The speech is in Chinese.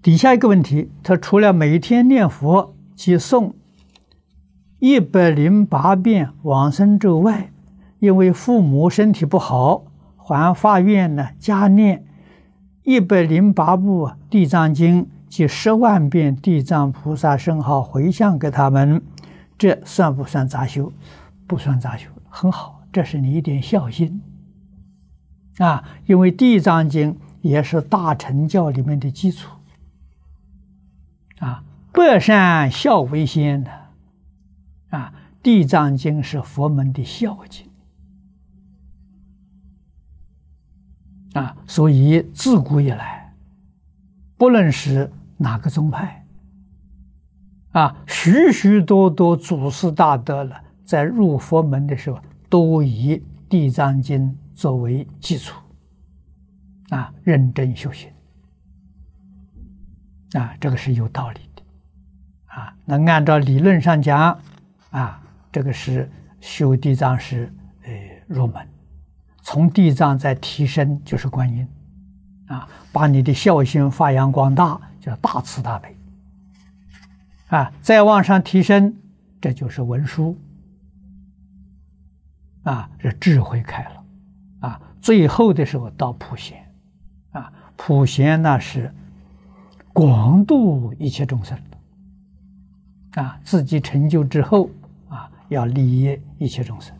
底下一个问题，他除了每天念佛及诵一百零八遍往生咒外，因为父母身体不好，还发愿呢，加念一百零八部《地藏经》及十万遍地藏菩萨圣号回向给他们，这算不算杂修？不算杂修，很好，这是你一点孝心啊！因为《地藏经》也是大乘教里面的基础。啊，百善孝为先的，啊，《地藏经》是佛门的孝经，啊，所以自古以来，不论是哪个宗派，啊，许许多多祖师大德了，在入佛门的时候，都以《地藏经》作为基础，啊，认真修行。啊，这个是有道理的，啊，那按照理论上讲，啊，这个是修地藏是，呃，入门，从地藏再提升就是观音，啊，把你的孝心发扬光大叫大慈大悲，啊，再往上提升，这就是文殊，啊，这智慧开了，啊，最后的时候到普贤，啊，普贤那是。广度一切众生，啊，自己成就之后，啊，要利益一切众生。